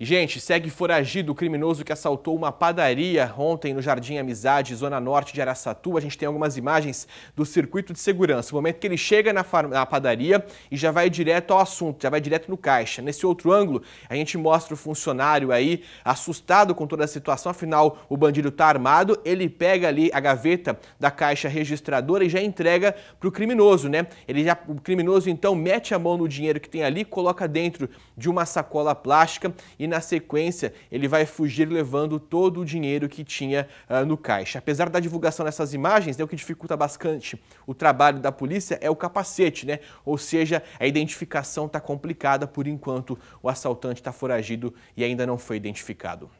E, gente, segue foragido o criminoso que assaltou uma padaria ontem no Jardim Amizade, zona norte de Araçatuba. A gente tem algumas imagens do circuito de segurança. O momento que ele chega na, na padaria e já vai direto ao assunto, já vai direto no caixa. Nesse outro ângulo, a gente mostra o funcionário aí assustado com toda a situação. Afinal, o bandido está armado, ele pega ali a gaveta da caixa registradora e já entrega para o criminoso, né? Ele já, o criminoso, então, mete a mão no dinheiro que tem ali, coloca dentro de uma sacola plástica e na sequência ele vai fugir levando todo o dinheiro que tinha uh, no caixa. Apesar da divulgação dessas imagens, né, o que dificulta bastante o trabalho da polícia é o capacete, né? Ou seja, a identificação está complicada por enquanto o assaltante está foragido e ainda não foi identificado.